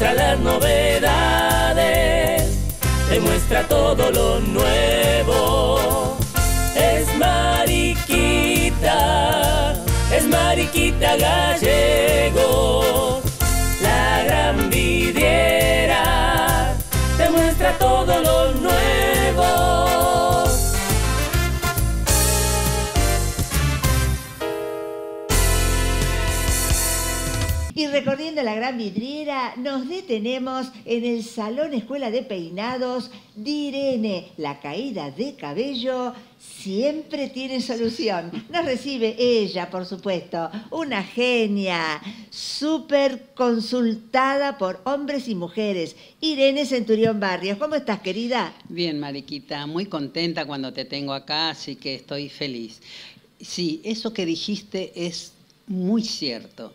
muestra las novedades, demuestra muestra todo lo nuevo. De la gran vidriera, nos detenemos en el Salón Escuela de Peinados de Irene. La caída de cabello siempre tiene solución. Nos recibe ella, por supuesto, una genia, súper consultada por hombres y mujeres. Irene Centurión Barrios, ¿cómo estás, querida? Bien, Mariquita, muy contenta cuando te tengo acá, así que estoy feliz. Sí, eso que dijiste es muy cierto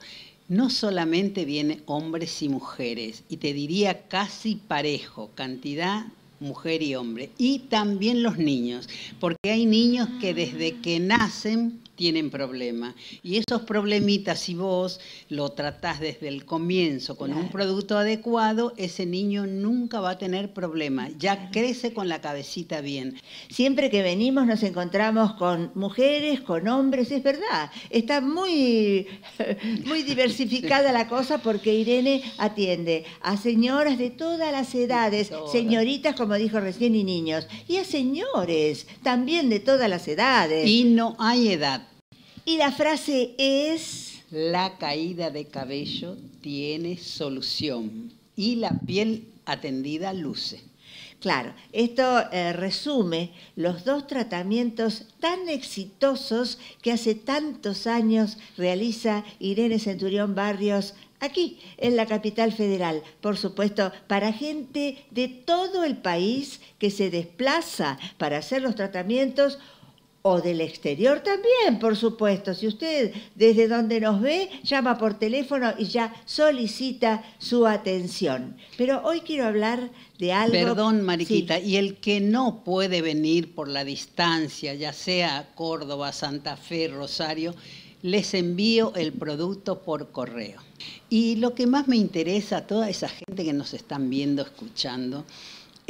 no solamente viene hombres y mujeres, y te diría casi parejo, cantidad mujer y hombre, y también los niños, porque hay niños que desde que nacen tienen problema Y esos problemitas, si vos lo tratás desde el comienzo con un producto adecuado, ese niño nunca va a tener problemas. Ya crece con la cabecita bien. Siempre que venimos nos encontramos con mujeres, con hombres, es verdad. Está muy, muy diversificada la cosa porque Irene atiende a señoras de todas las edades, señoritas, como dijo recién, y niños. Y a señores también de todas las edades. Y no hay edad. Y la frase es... La caída de cabello tiene solución y la piel atendida luce. Claro, esto eh, resume los dos tratamientos tan exitosos que hace tantos años realiza Irene Centurión Barrios aquí, en la capital federal, por supuesto, para gente de todo el país que se desplaza para hacer los tratamientos o del exterior también, por supuesto. Si usted desde donde nos ve llama por teléfono y ya solicita su atención. Pero hoy quiero hablar de algo. Perdón, Mariquita, y el que no puede venir por la distancia, ya sea Córdoba, Santa Fe, Rosario, les envío el producto por correo. Y lo que más me interesa a toda esa gente que nos están viendo, escuchando,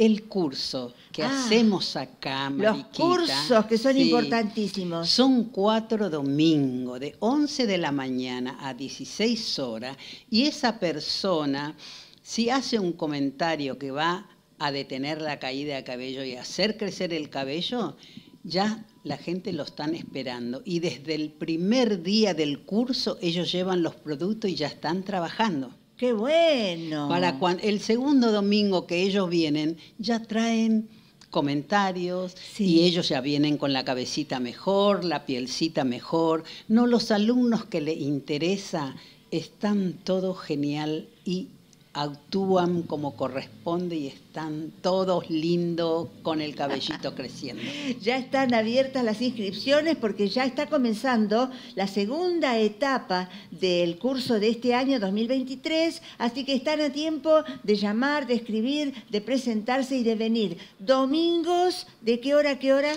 el curso que ah, hacemos acá, Mariquita. Los cursos que son importantísimos. Son cuatro domingos, de 11 de la mañana a 16 horas, y esa persona, si hace un comentario que va a detener la caída de cabello y hacer crecer el cabello, ya la gente lo están esperando. Y desde el primer día del curso ellos llevan los productos y ya están trabajando. Qué bueno. Para cuando, el segundo domingo que ellos vienen, ya traen comentarios y ellos ya vienen con la cabecita mejor, la pielcita mejor. No, los alumnos que les interesa están todo genial y actúan como corresponde y están todos lindos con el cabellito creciendo. ya están abiertas las inscripciones porque ya está comenzando la segunda etapa del curso de este año 2023, así que están a tiempo de llamar, de escribir, de presentarse y de venir. Domingos, ¿de qué hora a qué hora?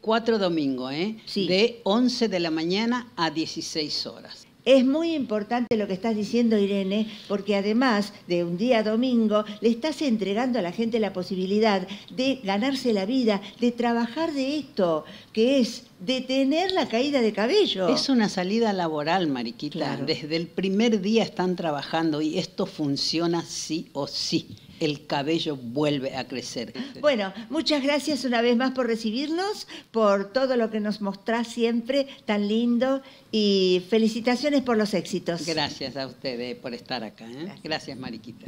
cuatro domingos, ¿eh? De 11 de la mañana a 16 horas. Es muy importante lo que estás diciendo, Irene, porque además de un día domingo, le estás entregando a la gente la posibilidad de ganarse la vida, de trabajar de esto, que es detener la caída de cabello. Es una salida laboral, Mariquita. Desde el primer día están trabajando y esto funciona sí o sí el cabello vuelve a crecer. Bueno, muchas gracias una vez más por recibirnos, por todo lo que nos mostrás siempre, tan lindo, y felicitaciones por los éxitos. Gracias a ustedes por estar acá. ¿eh? gracias, Mariquita.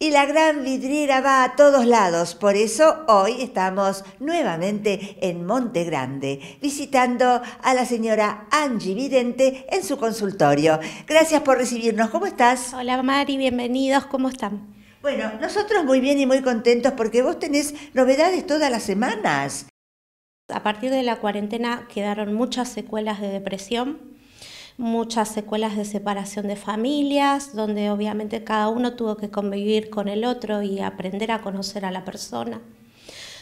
Y la gran vidriera va a todos lados, por eso hoy estamos nuevamente en Monte Grande, visitando a la señora Angie Vidente en su consultorio. Gracias por recibirnos, ¿cómo estás? Hola Mari, bienvenidos, ¿cómo están? Bueno, nosotros muy bien y muy contentos porque vos tenés novedades todas las semanas. A partir de la cuarentena quedaron muchas secuelas de depresión muchas secuelas de separación de familias, donde obviamente cada uno tuvo que convivir con el otro y aprender a conocer a la persona.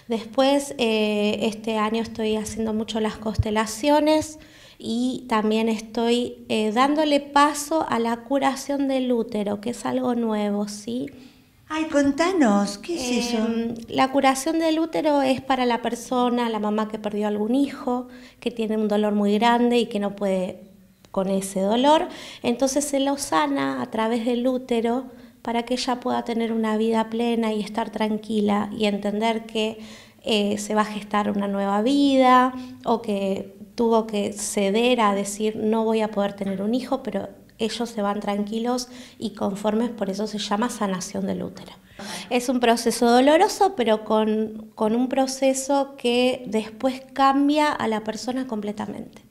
Después, eh, este año estoy haciendo mucho las constelaciones y también estoy eh, dándole paso a la curación del útero, que es algo nuevo, ¿sí? Ay, contanos, ¿qué es em, eso? La curación del útero es para la persona, la mamá que perdió algún hijo, que tiene un dolor muy grande y que no puede con ese dolor, entonces se lo sana a través del útero para que ella pueda tener una vida plena y estar tranquila y entender que eh, se va a gestar una nueva vida o que tuvo que ceder a decir no voy a poder tener un hijo, pero ellos se van tranquilos y conformes, por eso se llama sanación del útero. Es un proceso doloroso, pero con un proceso que después cambia a la persona completamente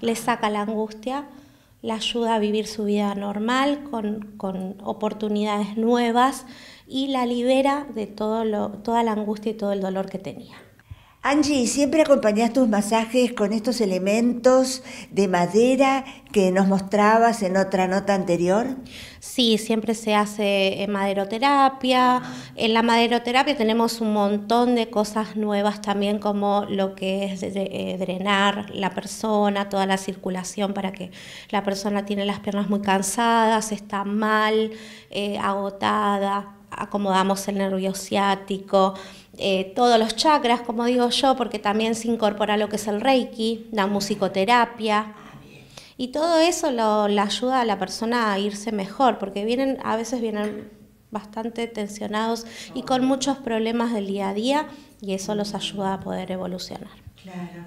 le saca la angustia, la ayuda a vivir su vida normal, con, con oportunidades nuevas y la libera de todo lo, toda la angustia y todo el dolor que tenía. Angie, siempre acompañas tus masajes con estos elementos de madera que nos mostrabas en otra nota anterior. Sí, siempre se hace maderoterapia. En la maderoterapia tenemos un montón de cosas nuevas también, como lo que es eh, drenar la persona, toda la circulación para que la persona tiene las piernas muy cansadas, está mal, eh, agotada acomodamos el nervio ciático, eh, todos los chakras, como digo yo, porque también se incorpora lo que es el reiki, la musicoterapia. Y todo eso lo, le ayuda a la persona a irse mejor, porque vienen, a veces vienen bastante tensionados y con muchos problemas del día a día, y eso los ayuda a poder evolucionar. Claro.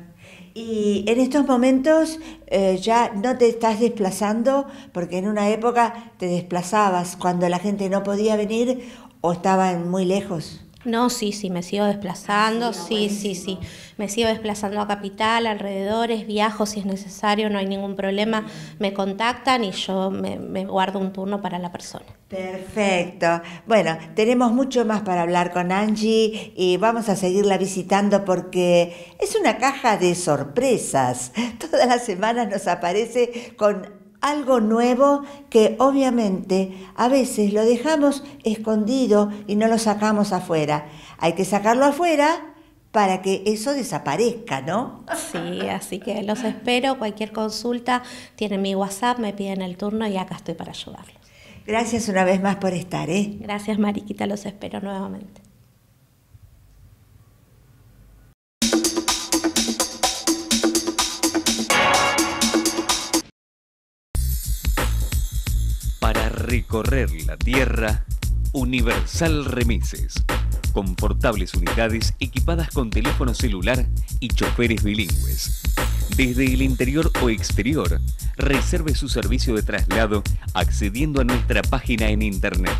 Y en estos momentos eh, ya no te estás desplazando, porque en una época te desplazabas cuando la gente no podía venir ¿O estaba muy lejos? No, sí, sí, me sigo desplazando, ah, sí, sí, sí, Me sigo desplazando a capital, alrededores, viajo si es necesario, no hay ningún problema. Me contactan y yo me, me guardo un turno para la persona. Perfecto. Bueno, tenemos mucho más para hablar con Angie y vamos a seguirla visitando porque es una caja de sorpresas. Todas las semanas nos aparece con algo nuevo que obviamente a veces lo dejamos escondido y no lo sacamos afuera. Hay que sacarlo afuera para que eso desaparezca, ¿no? Sí, así que los espero. Cualquier consulta, tienen mi WhatsApp, me piden el turno y acá estoy para ayudarlos. Gracias una vez más por estar, ¿eh? Gracias, Mariquita, los espero nuevamente. Recorrer la Tierra, Universal Remises. Confortables unidades equipadas con teléfono celular y choferes bilingües. Desde el interior o exterior, reserve su servicio de traslado accediendo a nuestra página en internet.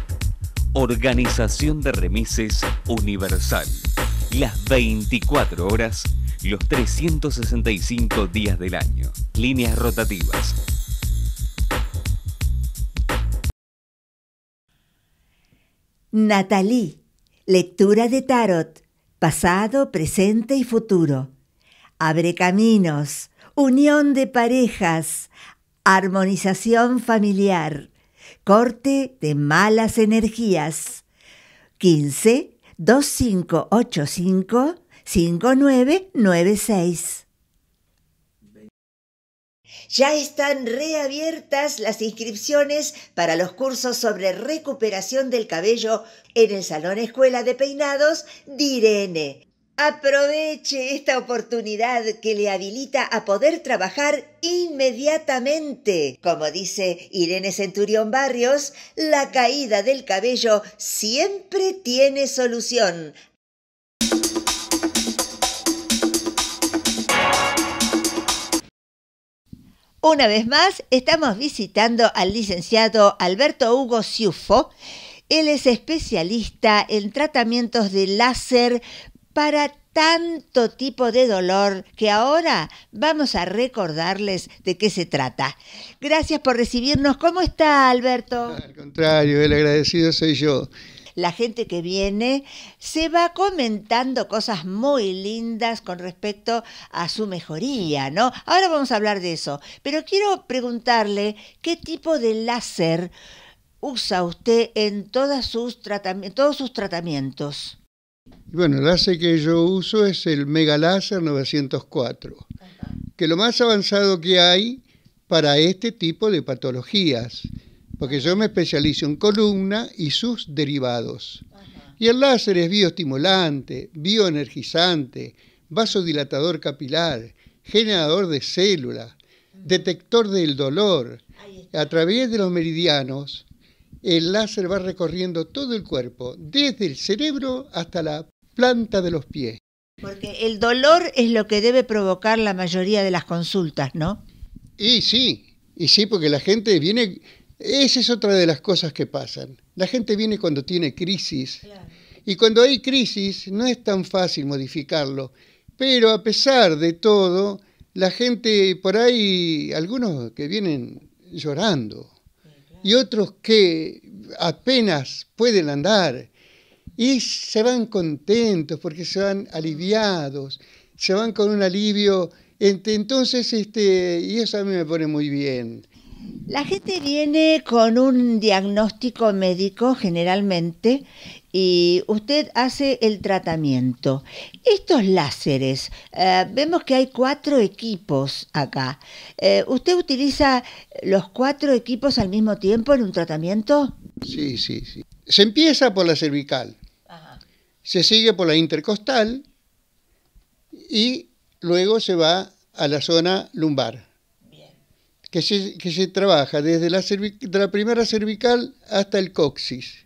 Organización de Remises Universal. Las 24 horas, los 365 días del año. Líneas rotativas Natalie, lectura de tarot, pasado, presente y futuro. Abre caminos, unión de parejas, armonización familiar, corte de malas energías. 15 2585 5996 ya están reabiertas las inscripciones para los cursos sobre recuperación del cabello en el Salón Escuela de Peinados Irene. Aproveche esta oportunidad que le habilita a poder trabajar inmediatamente. Como dice Irene Centurión Barrios, la caída del cabello siempre tiene solución. Una vez más, estamos visitando al licenciado Alberto Hugo Ciufo. Él es especialista en tratamientos de láser para tanto tipo de dolor que ahora vamos a recordarles de qué se trata. Gracias por recibirnos. ¿Cómo está Alberto? Al contrario, el agradecido soy yo la gente que viene se va comentando cosas muy lindas con respecto a su mejoría, ¿no? Ahora vamos a hablar de eso, pero quiero preguntarle qué tipo de láser usa usted en todas sus todos sus tratamientos. Bueno, el láser que yo uso es el Mega 904, que es lo más avanzado que hay para este tipo de patologías porque yo me especializo en columna y sus derivados. Y el láser es bioestimulante, bioenergizante, vasodilatador capilar, generador de células, mm. detector del dolor. A través de los meridianos, el láser va recorriendo todo el cuerpo, desde el cerebro hasta la planta de los pies. Porque el dolor es lo que debe provocar la mayoría de las consultas, ¿no? Y sí, y sí, porque la gente viene esa es otra de las cosas que pasan. La gente viene cuando tiene crisis. Y cuando hay crisis no es tan fácil modificarlo. Pero a pesar de todo, la gente por ahí, algunos que vienen llorando y otros que apenas pueden andar y se van contentos porque se van aliviados, se van con un alivio. Entonces, este, y eso a mí me pone muy bien. La gente viene con un diagnóstico médico generalmente y usted hace el tratamiento. Estos láseres, eh, vemos que hay cuatro equipos acá. Eh, ¿Usted utiliza los cuatro equipos al mismo tiempo en un tratamiento? Sí, sí, sí. Se empieza por la cervical, se sigue por la intercostal y luego se va a la zona lumbar que se, trabaja desde la, primera cervical hasta el coxis.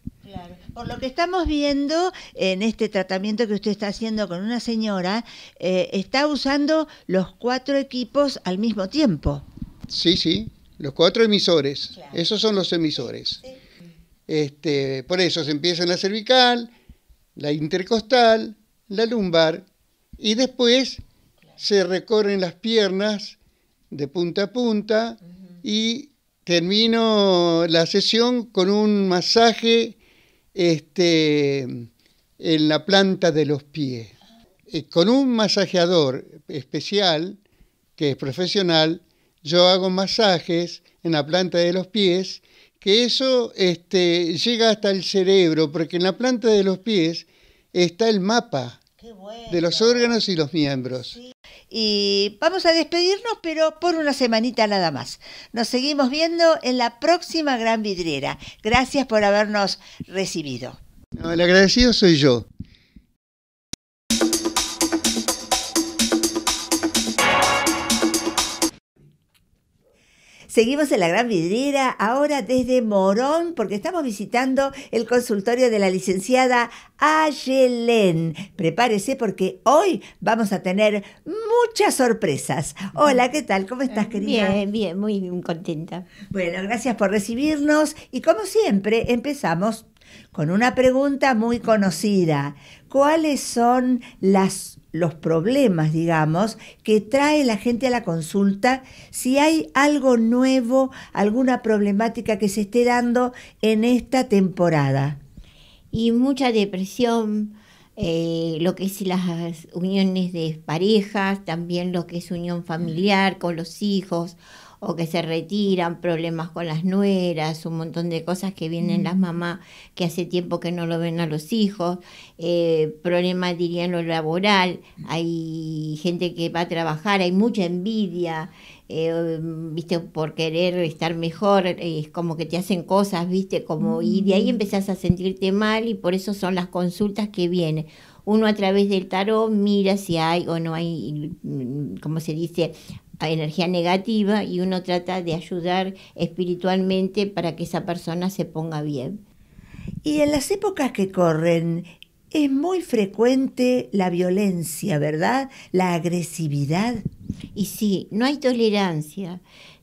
Por lo que estamos viendo en este tratamiento que usted está haciendo con una señora, eh, está usando los cuatro equipos al mismo tiempo. Sí, sí, los cuatro emisores. Esos son los emisores. Este, por eso se empieza en la cervical, la intercostal, la lumbar y después se recorren las piernas de punta a punta y termino la sesión con un masaje este, en la planta de los pies. Eh, con un masajeador especial, que es profesional, yo hago masajes en la planta de los pies, que eso este, llega hasta el cerebro, porque en la planta de los pies está el mapa de los órganos y los miembros. Y vamos a despedirnos, pero por una semanita nada más. Nos seguimos viendo en la próxima Gran Vidriera. Gracias por habernos recibido. el agradecido soy yo. Seguimos en la Gran Vidriera, ahora desde Morón, porque estamos visitando el consultorio de la licenciada Ayelen. Prepárese porque hoy vamos a tener muchas sorpresas. Hola, ¿qué tal? ¿Cómo estás, eh, querida? Bien, bien, muy contenta. Bueno, gracias por recibirnos y como siempre empezamos con una pregunta muy conocida. ¿Cuáles son las los problemas, digamos, que trae la gente a la consulta, si hay algo nuevo, alguna problemática que se esté dando en esta temporada. Y mucha depresión, eh, lo que es las uniones de parejas, también lo que es unión familiar con los hijos o que se retiran, problemas con las nueras, un montón de cosas que vienen las mamás que hace tiempo que no lo ven a los hijos, eh, problemas diría en lo laboral, hay gente que va a trabajar, hay mucha envidia, eh, viste, por querer estar mejor, es como que te hacen cosas, viste, como, y de ahí mm. empezás a sentirte mal y por eso son las consultas que vienen uno a través del tarot mira si hay o no hay, mm, como se dice, energía negativa y uno trata de ayudar espiritualmente para que esa persona se ponga bien. Y en las épocas que corren, es muy frecuente la violencia, ¿verdad? La agresividad. Y sí, no hay tolerancia,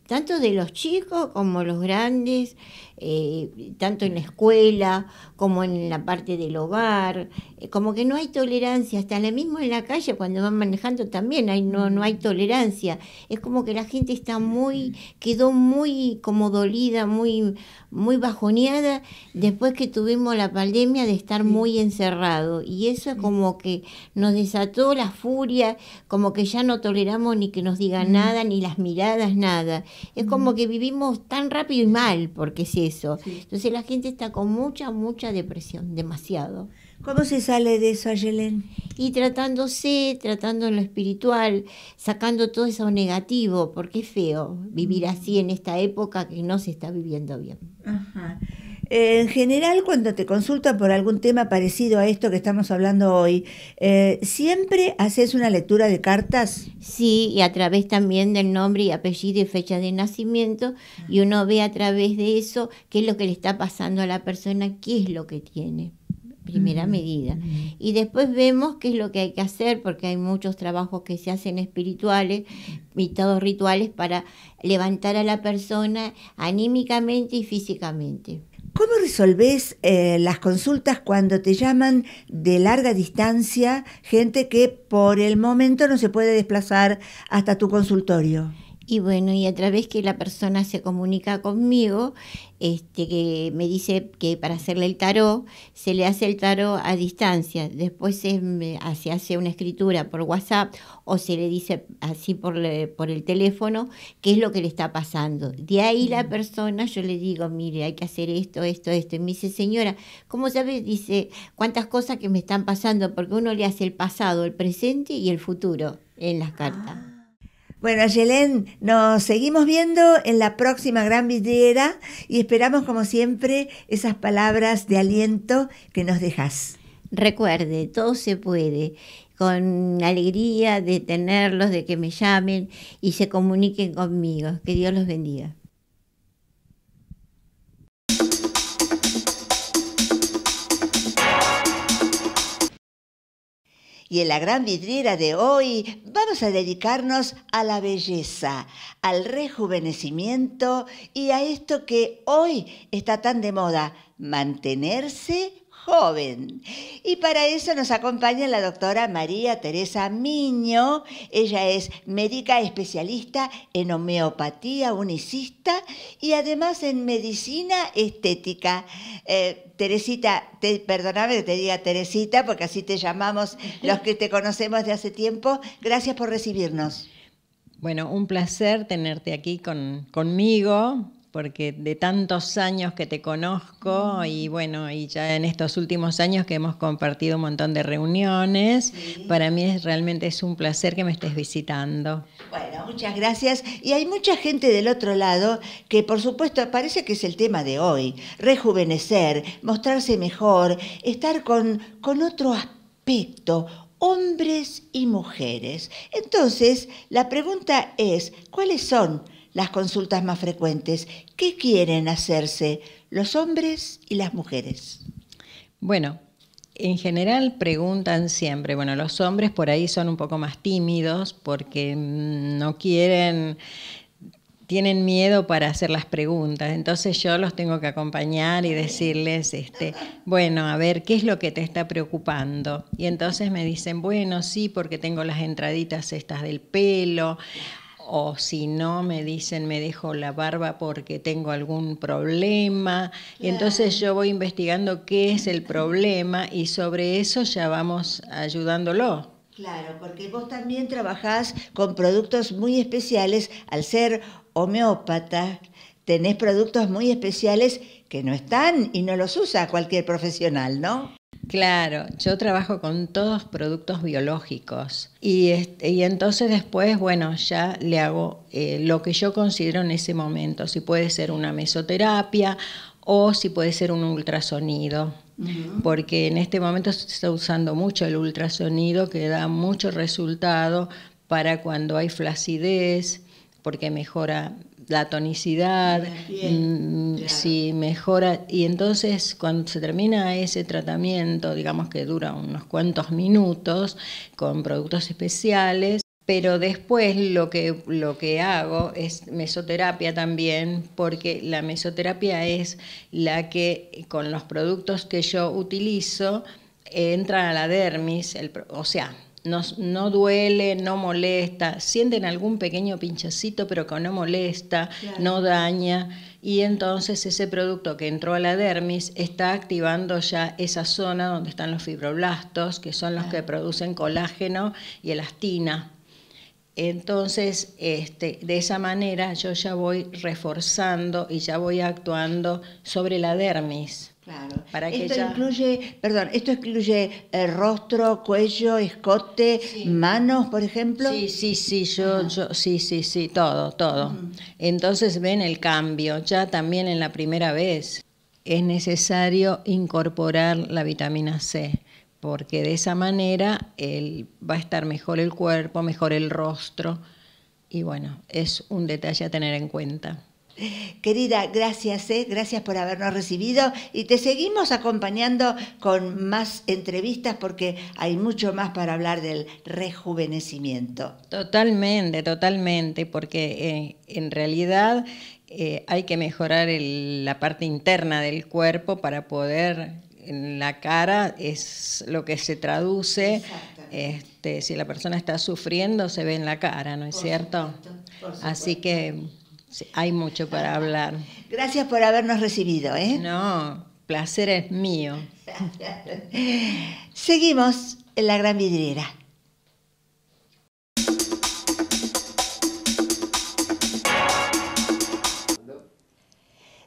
tanto de los chicos como los grandes eh, tanto en la escuela como en la parte del hogar, eh, como que no hay tolerancia, hasta la mismo en la calle cuando van manejando también hay, no, no hay tolerancia, es como que la gente está muy, quedó muy como dolida, muy, muy bajoneada después que tuvimos la pandemia de estar muy encerrado y eso es como que nos desató la furia, como que ya no toleramos ni que nos digan nada, ni las miradas, nada, es como que vivimos tan rápido y mal, porque si eso. Entonces la gente está con mucha, mucha depresión, demasiado. ¿Cómo se sale de eso, Ayelén? Y tratándose, tratando en lo espiritual, sacando todo eso negativo, porque es feo vivir mm. así en esta época que no se está viviendo bien. Ajá. Eh, en general, cuando te consultan por algún tema parecido a esto que estamos hablando hoy, eh, ¿siempre haces una lectura de cartas? Sí, y a través también del nombre y apellido y fecha de nacimiento, y uno ve a través de eso qué es lo que le está pasando a la persona, qué es lo que tiene primera mm. medida. Mm. Y después vemos qué es lo que hay que hacer, porque hay muchos trabajos que se hacen espirituales y todos rituales para levantar a la persona anímicamente y físicamente. ¿Cómo resolvés eh, las consultas cuando te llaman de larga distancia, gente que por el momento no se puede desplazar hasta tu consultorio? Y bueno, y a través que la persona se comunica conmigo, este, que me dice que para hacerle el tarot, se le hace el tarot a distancia. Después se, ah, se hace una escritura por WhatsApp o se le dice así por, por el teléfono qué es lo que le está pasando. De ahí la persona, yo le digo, mire, hay que hacer esto, esto, esto. Y me dice, señora, ¿cómo sabes Dice, cuántas cosas que me están pasando, porque uno le hace el pasado, el presente y el futuro en las cartas. Ah. Bueno, Yelén, nos seguimos viendo en la próxima gran vidriera y esperamos, como siempre, esas palabras de aliento que nos dejas. Recuerde, todo se puede con alegría de tenerlos, de que me llamen y se comuniquen conmigo. Que Dios los bendiga. y en la gran vidriera de hoy vamos a dedicarnos a la belleza, al rejuvenecimiento y a esto que hoy está tan de moda, mantenerse joven. Y para eso nos acompaña la doctora María Teresa Miño. Ella es médica especialista en homeopatía unicista y además en medicina estética. Eh, Teresita, te, que te diga Teresita, porque así te llamamos los que te conocemos de hace tiempo. Gracias por recibirnos. Bueno, un placer tenerte aquí con, conmigo porque de tantos años que te conozco mm. y bueno, y ya en estos últimos años que hemos compartido un montón de reuniones, para mí realmente es un placer que me estés visitando. Bueno, muchas gracias. Y hay mucha gente del otro lado que por supuesto parece que es el tema de hoy, rejuvenecer, mostrarse mejor, estar con, con otro aspecto, hombres y mujeres. Entonces, la pregunta es, ¿cuáles son? las consultas más frecuentes. ¿Qué quieren hacerse los hombres y las mujeres? Bueno, en general preguntan siempre, bueno, los hombres por ahí son un poco más tímidos porque no quieren tienen miedo para hacer las preguntas. Entonces yo los tengo que acompañar y decirles, este, bueno, a ver, ¿qué es lo que te está preocupando? Y entonces me dicen, bueno, sí, porque tengo las entraditas estas del pelo, o si no me dicen me dejo la barba porque tengo algún problema. Y entonces yo voy investigando qué es el problema y sobre eso ya vamos ayudándolo. Claro, porque vos también trabajás con productos muy especiales al ser homeópata. Tenés productos muy especiales que no están y no los usa cualquier profesional, ¿no? Claro, yo trabajo con todos productos biológicos y, y entonces después, bueno, ya le hago eh, lo que yo considero en ese momento, si puede ser una mesoterapia o si puede ser un ultrasonido, porque en este momento se está usando mucho el ultrasonido que da mucho resultado para cuando hay flacidez, porque mejora la tonicidad, mm, si mejora. Y entonces cuando se termina ese tratamiento, digamos que dura unos cuantos minutos, con productos especiales, pero después lo que, lo que hago es mesoterapia también, porque la mesoterapia es la que con los productos que yo utilizo, entra a la dermis, o sea, no duele, no molesta, sienten algún pequeño pinchacito, pero que no molesta, no daña, y entonces ese producto que entró a la dermis está activando ya esa zona donde están los fibroblastos, que son los que producen colágeno y elastina. Entonces, este, de esa manera yo ya voy reforzando y ya voy actuando sobre la dermis. Claro. Para que esto incluye, perdón, esto excluye el eh, rostro, cuello, escote, manos, por ejemplo. Sí, sí, sí, yo, yo, sí, sí, sí, todo, todo. Entonces ven el cambio, ya también en la primera vez es necesario incorporar la vitamina C porque de esa manera él, va a estar mejor el cuerpo, mejor el rostro, y bueno, es un detalle a tener en cuenta. Querida, gracias, eh, gracias por habernos recibido y te seguimos acompañando con más entrevistas porque hay mucho más para hablar del rejuvenecimiento. Totalmente, totalmente, porque eh, en realidad eh, hay que mejorar la parte interna del cuerpo para poder en la cara es lo que se traduce. Este, si la persona está sufriendo, se ve en la cara, ¿no es cierto? Así que hay mucho para hablar. Gracias por habernos recibido, ¿eh? No, placer es mío. Seguimos en la gran vidriera.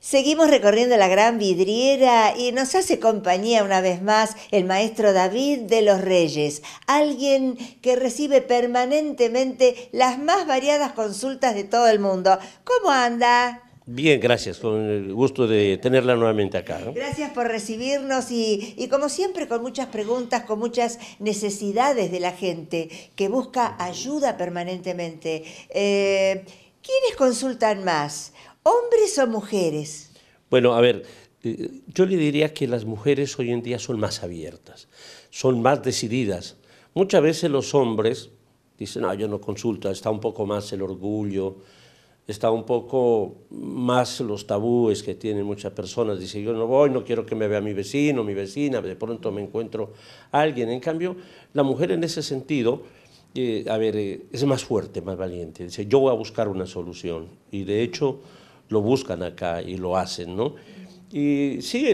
Seguimos recorriendo la gran vidriera y nos hace compañía una vez más el maestro David de los Reyes, alguien que recibe permanentemente las más variadas consultas de todo el mundo. ¿Cómo anda? Bien, gracias, con el gusto de tenerla nuevamente acá. Gracias por recibirnos y, como siempre con muchas preguntas, con muchas necesidades de la gente que busca ayuda permanentemente. Eh, ¿Quiénes consultan más? ¿Hombres o mujeres? Bueno, a ver, eh, yo le diría que las mujeres hoy en día son más abiertas, son más decididas. Muchas veces los hombres dicen, no, ah, yo no consulto, está un poco más el orgullo, está un poco más los tabúes que tienen muchas personas. Dice, yo no voy, no quiero que me vea mi vecino, mi vecina, de pronto me encuentro a alguien. En cambio, la mujer en ese sentido, eh, a ver, eh, es más fuerte, más valiente. Dice, yo voy a buscar una solución. Y de hecho lo buscan acá y lo hacen, ¿no? Y sí,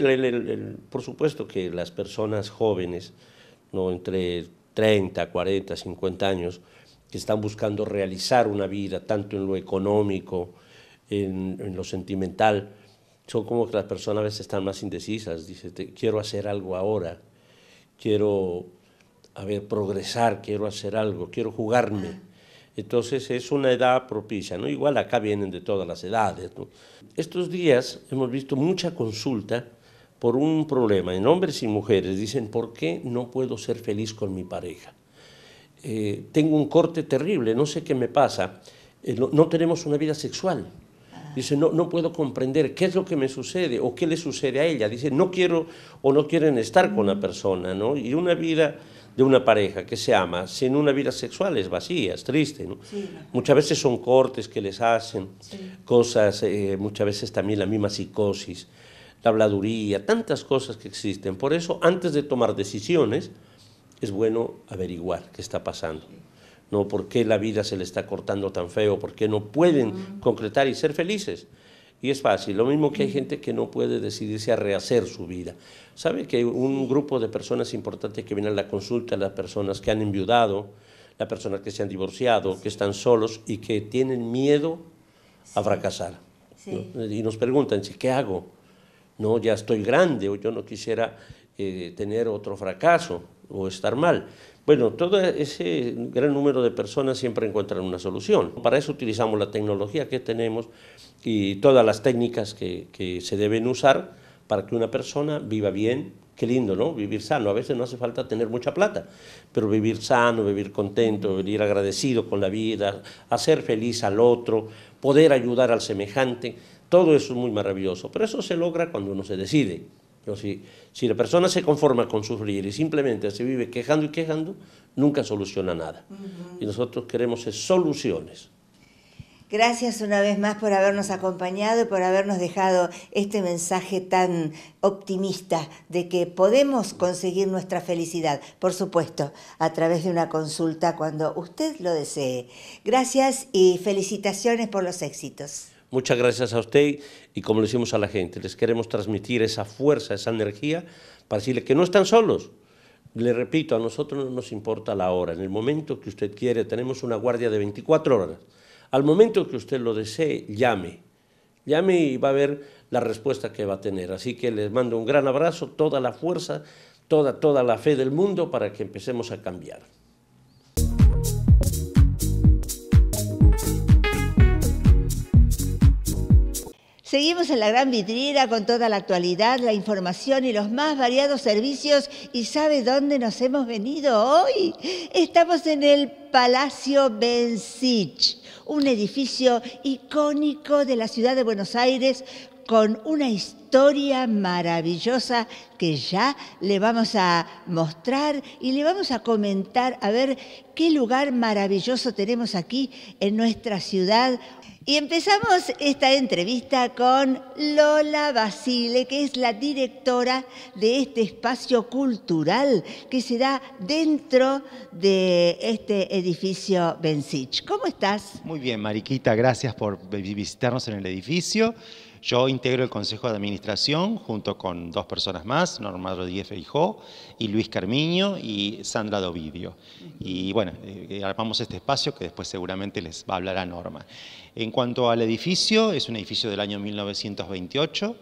por supuesto que las personas jóvenes, ¿no? entre 30, 40, 50 años, que están buscando realizar una vida, tanto en lo económico, en, lo sentimental, son como que las personas a veces están más indecisas, dice, quiero hacer algo ahora, quiero, a ver, progresar, quiero hacer algo, quiero jugarme entonces es una edad propicia, ¿no? Igual acá vienen de todas las edades, Estos días hemos visto mucha consulta por un problema en hombres y mujeres. Dicen, ¿por qué no puedo ser feliz con mi pareja? Eh, tengo un corte terrible, no sé qué me pasa. Eh, no, tenemos una vida sexual. Dice, no, no puedo comprender qué es lo que me sucede o qué le sucede a ella. Dicen, no quiero o no quieren estar con la persona, Y una vida de una pareja que se ama sin una vida sexual es vacía, es triste. Muchas veces son cortes que les hacen, cosas, eh, muchas veces también la misma psicosis, la habladuría, tantas cosas que existen. Por eso, antes de tomar decisiones, es bueno averiguar qué está pasando. ¿no? ¿Por qué la vida se le está cortando tan feo? ¿Por qué no pueden concretar y ser felices? Y es fácil, lo mismo que hay gente que no puede decidirse a rehacer su vida. Sabe que un grupo de personas importantes que vienen a la consulta, las personas que han enviudado, las personas que se han divorciado, que están solos y que tienen miedo a fracasar. Y nos preguntan, ¿qué hago? No, ya estoy grande o yo no quisiera eh, tener otro fracaso o estar mal. Bueno, todo ese gran número de personas siempre encuentran una solución. Para eso utilizamos la tecnología que tenemos y todas las técnicas que, se deben usar para que una persona viva bien, Qué lindo, ¿no? Vivir sano. A veces no hace falta tener mucha plata, pero vivir sano, vivir contento, vivir agradecido con la vida, hacer feliz al otro, poder ayudar al semejante, todo eso es muy maravilloso. Pero eso se logra cuando uno se decide si, la persona se conforma con sufrir y simplemente se vive quejando y quejando, nunca soluciona nada. Y nosotros queremos soluciones. Gracias una vez más por habernos acompañado y por habernos dejado este mensaje tan optimista de que podemos conseguir nuestra felicidad, por supuesto, a través de una consulta cuando usted lo desee. Gracias y felicitaciones por los éxitos. Muchas gracias a usted y como le decimos a la gente, les queremos transmitir esa fuerza, esa energía para decirle que no están solos. Le repito, a nosotros no nos importa la hora, en el momento que usted quiere, tenemos una guardia de 24 horas. Al momento que usted lo desee, llame. Llame y va a ver la respuesta que va a tener. Así que les mando un gran abrazo, toda la fuerza, toda, toda la fe del mundo para que empecemos a cambiar. Seguimos en la gran vidriera con toda la actualidad, la información y los más variados servicios. ¿Y sabe dónde nos hemos venido hoy? Estamos en el Palacio Bensich, un edificio icónico de la ciudad de Buenos Aires con una historia maravillosa que ya le vamos a mostrar y le vamos a comentar a ver qué lugar maravilloso tenemos aquí en nuestra ciudad, y empezamos esta entrevista con Lola Basile, que es la directora de este espacio cultural que se da dentro de este edificio Bensich. ¿Cómo estás? Muy bien, Mariquita, gracias por visitarnos en el edificio. Yo integro el Consejo de Administración junto con dos personas más, Norma Rodríguez Feijó y Luis Carmiño y Sandra Dovidio. Y bueno, eh, eh armamos este espacio que después seguramente les va a hablar a Norma. En cuanto al edificio, es un edificio del año 1928,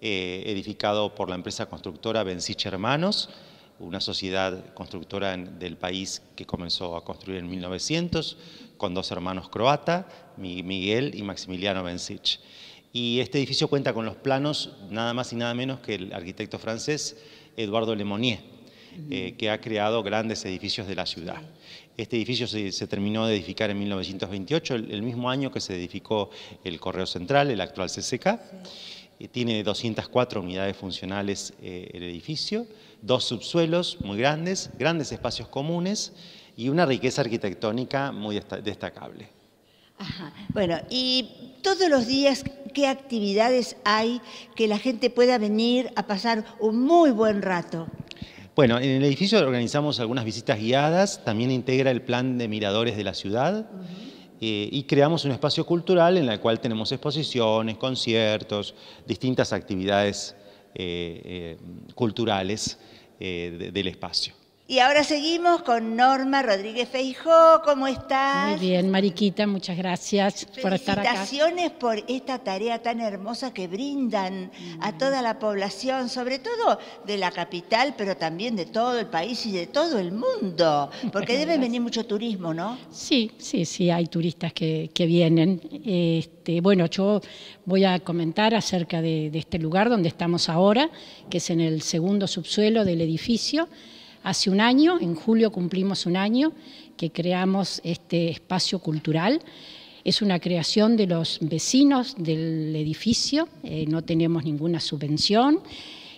eh, edificado por la empresa constructora Bensich Hermanos, una sociedad constructora del país que comenzó a construir en 1900 con dos hermanos croata, Miguel y Maximiliano Bensich. Y este edificio cuenta con los planos, nada más y nada menos que el arquitecto francés Eduardo Lemonnier, eh, que ha creado grandes edificios de la ciudad. Este edificio se, terminó de edificar en 1928, el, mismo año que se edificó el Correo Central, el actual CCK. Eh, tiene 204 unidades funcionales eh, el edificio, dos subsuelos muy grandes, grandes espacios comunes y una riqueza arquitectónica muy destacable. Bueno, y todos los días, ¿qué actividades hay que la gente pueda venir a pasar un muy buen rato? Bueno, en el edificio organizamos algunas visitas guiadas, también integra el plan de miradores de la ciudad. Eh, y creamos un espacio cultural en el cual tenemos exposiciones, conciertos, distintas actividades eh, eh, culturales del espacio. Y ahora seguimos con Norma Rodríguez Feijó. ¿Cómo estás? Muy bien, Mariquita, muchas gracias por estar acá. Felicitaciones por esta tarea tan hermosa que brindan a mm. toda la población, sobre todo de la capital, pero también de todo el país y de todo el mundo, porque debe venir mucho turismo, ¿no? Sí, sí, sí, hay turistas que, vienen. Este, bueno, yo voy a comentar acerca de este lugar donde estamos ahora, que es en el segundo subsuelo del edificio hace un año, en julio cumplimos un año que creamos este espacio cultural. Es una creación de los vecinos del edificio, eh, no tenemos ninguna subvención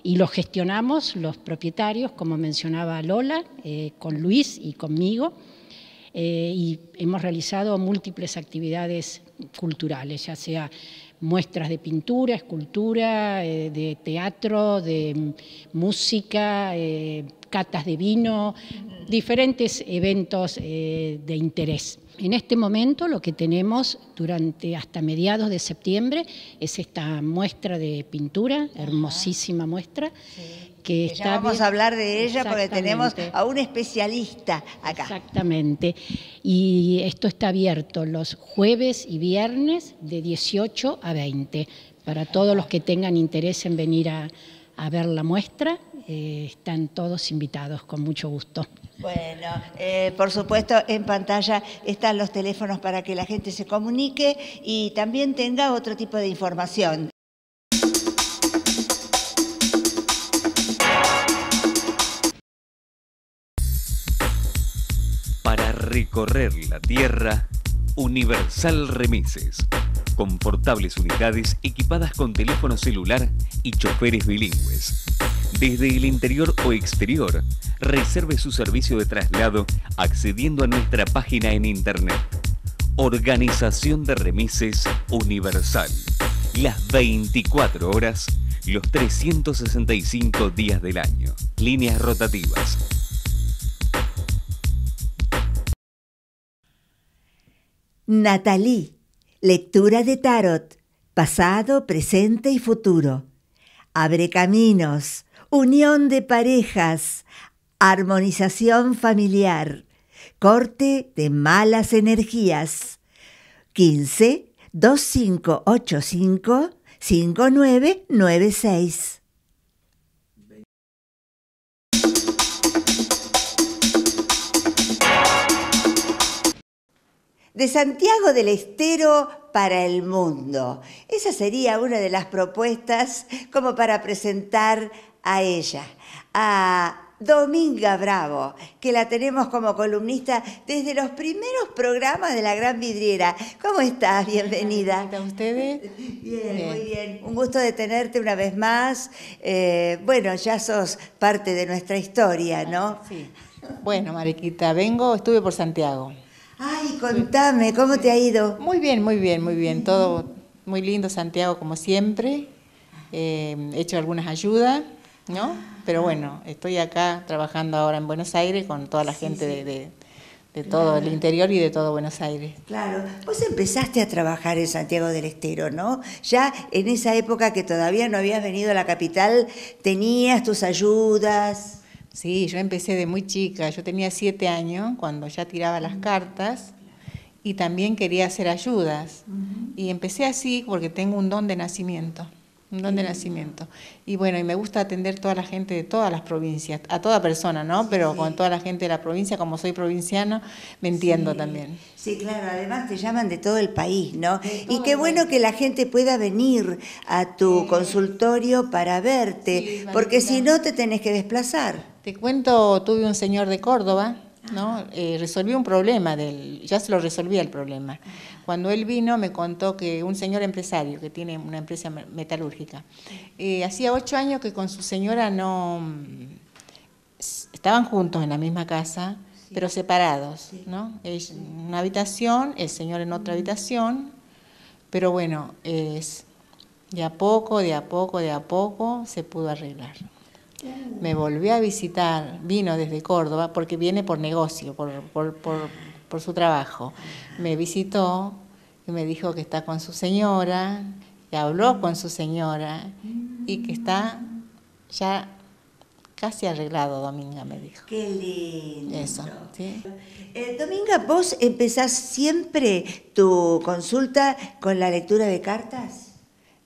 y lo gestionamos los propietarios, como mencionaba Lola, eh, con Luis y conmigo. Eh, y hemos realizado múltiples actividades culturales, ya sea muestras de pintura, escultura, de teatro, de música, catas de vino, diferentes eventos eh, de interés. En este momento lo que tenemos durante hasta mediados de septiembre es esta muestra de pintura, hermosísima muestra. Que vamos a hablar de ella porque tenemos a un especialista acá. Exactamente. Y esto está abierto los jueves y viernes de 18 a 20 para todos los que tengan interés en venir a ver la muestra eh, están todos invitados con mucho gusto. Bueno, eh, por supuesto en pantalla están los teléfonos para que la gente se comunique y también tenga otro tipo de información. Para recorrer la tierra, Universal Remises confortables unidades equipadas con teléfono celular y choferes bilingües desde el interior o exterior, reserve su servicio de traslado accediendo a nuestra página en internet. Organización de Remises Universal. Las 24 horas, los 365 días del año. Líneas rotativas. Natalie, lectura de tarot, pasado, presente y futuro. Abre caminos unión de parejas, armonización familiar, corte de malas energías. 15 2585 5996. de Santiago del Estero para el mundo. Esa sería una de las propuestas como para presentar a ella, a Dominga Bravo, que la tenemos como columnista desde los primeros programas de La Gran Vidriera. ¿Cómo estás? Bienvenida. ¿Cómo están ustedes? Bien, muy bien. Un gusto de tenerte una vez más. Eh, bueno, ya sos parte de nuestra historia, ¿no? Sí. Bueno, Mariquita, vengo, estuve por Santiago. Ay, contame, ¿cómo te ha ido? Muy bien, muy bien, muy bien. Todo muy lindo, Santiago, como siempre. Eh, he hecho algunas ayudas. ¿no? Pero ah. bueno, estoy acá trabajando ahora en Buenos Aires con toda la gente de, de, todo el interior y de todo Buenos Aires. Claro, vos empezaste a trabajar en Santiago del Estero, ¿no? Ya en esa época que todavía no habías venido a la capital, tenías tus ayudas. Sí, yo empecé de muy chica, yo tenía siete años cuando ya tiraba las cartas y también quería hacer ayudas. Y empecé así porque tengo un don de nacimiento un de nacimiento. Y bueno, y me gusta atender toda la gente de todas las provincias, a toda persona, ¿no? Pero con toda la gente de la provincia, como soy provinciano, me entiendo también. Sí, claro, además te llaman de todo el país, ¿no? Y qué bueno que la gente pueda venir a tu consultorio para verte, porque si no te tenés que desplazar. Te cuento, tuve un señor de Córdoba ¿no? Eh, resolví un problema, del, ya se lo resolvía el problema. Cuando él vino me contó que un señor empresario que tiene una empresa metalúrgica, eh, hacía ocho años que con su señora no... Mm, estaban juntos en la misma casa, pero separados, ¿no? en una habitación, el señor en otra habitación, pero bueno, es, de a poco, de a poco, de a poco se pudo arreglar me volvió a visitar, vino desde Córdoba, porque viene por negocio, por, por, su trabajo. Me visitó y me dijo que está con su señora, que habló con su señora y que está ya casi arreglado, Dominga me dijo. Qué lindo. Eso. ¿sí? Eh, Dominga, vos empezás siempre tu consulta con la lectura de cartas.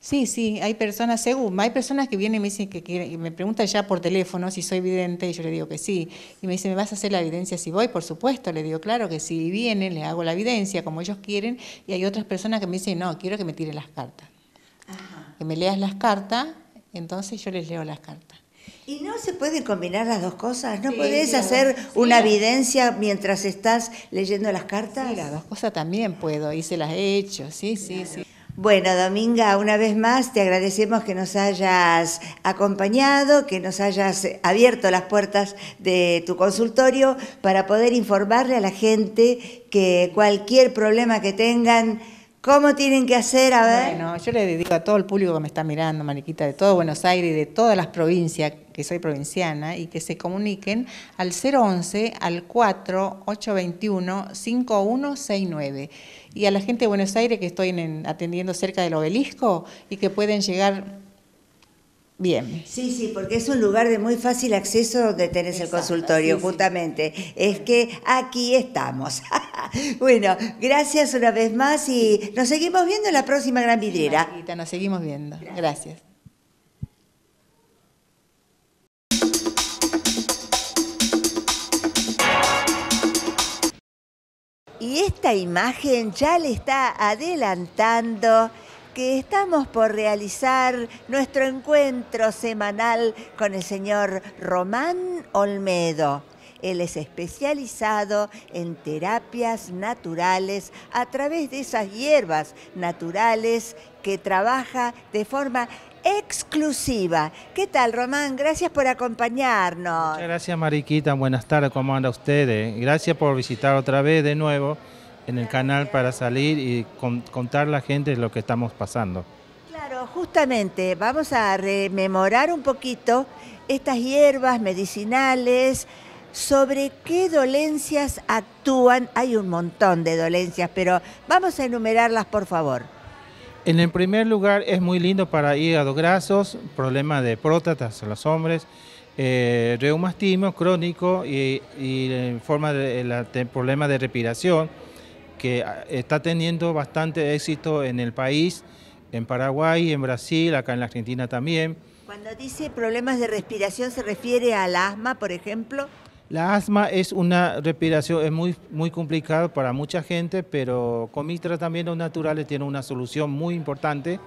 Sí, sí, hay personas, según, hay personas que vienen y me dicen que y me preguntan ya por teléfono si soy vidente, y yo le digo que sí. Y me dicen, ¿me vas a hacer la evidencia si voy? Por supuesto, le digo, claro que si vienen, les hago la evidencia como ellos quieren. Y hay otras personas que me dicen, no, quiero que me tiren las cartas. Que me leas las cartas, entonces yo les leo las cartas. ¿Y no se pueden combinar las dos cosas? ¿No puedes hacer una evidencia mientras estás leyendo las cartas? las dos cosas también puedo, y se las he hecho, sí, sí, sí. Bueno, Dominga, una vez más te agradecemos que nos hayas acompañado, que nos hayas abierto las puertas de tu consultorio para poder informarle a la gente que cualquier problema que tengan, ¿cómo tienen que hacer? A ver. Bueno, yo le dedico a todo el público que me está mirando, Mariquita, de todo Buenos Aires y de todas las provincias, que soy provinciana, y que se comuniquen al 011 al 4821 5169 y a la gente de Buenos Aires que estoy atendiendo cerca del obelisco y que pueden llegar Bien. Sí, sí, porque es un lugar de muy fácil acceso donde tenés el consultorio, justamente. Es que aquí estamos. bueno, gracias una vez más y nos seguimos viendo en la próxima Gran Vidriera. nos seguimos viendo. gracias. Y esta imagen ya le está adelantando que estamos por realizar nuestro encuentro semanal con el señor Román Olmedo. Él es especializado en terapias naturales a través de esas hierbas naturales que trabaja de forma exclusiva. ¿Qué tal, Román? Gracias por acompañarnos. Muchas gracias, Mariquita. Buenas tardes, ¿cómo anda ustedes? Eh, gracias por visitar otra vez de nuevo en el canal para salir y contar a la gente lo que estamos pasando. Claro, justamente vamos a rememorar un poquito estas hierbas medicinales, sobre qué dolencias actúan. Hay un montón de dolencias, pero vamos a enumerarlas, por favor. En primer lugar es muy lindo para hígados grasos, problemas de prótatas en los hombres, eh, reumatismo crónico y, en forma de, de, problema de respiración que está teniendo bastante éxito en el país, en Paraguay, en Brasil, acá en la Argentina también. Cuando dice problemas de respiración, ¿se refiere al asma, por ejemplo? La asma es una respiración, es muy, muy complicado para mucha gente, pero con mis tratamientos naturales tiene una solución muy importante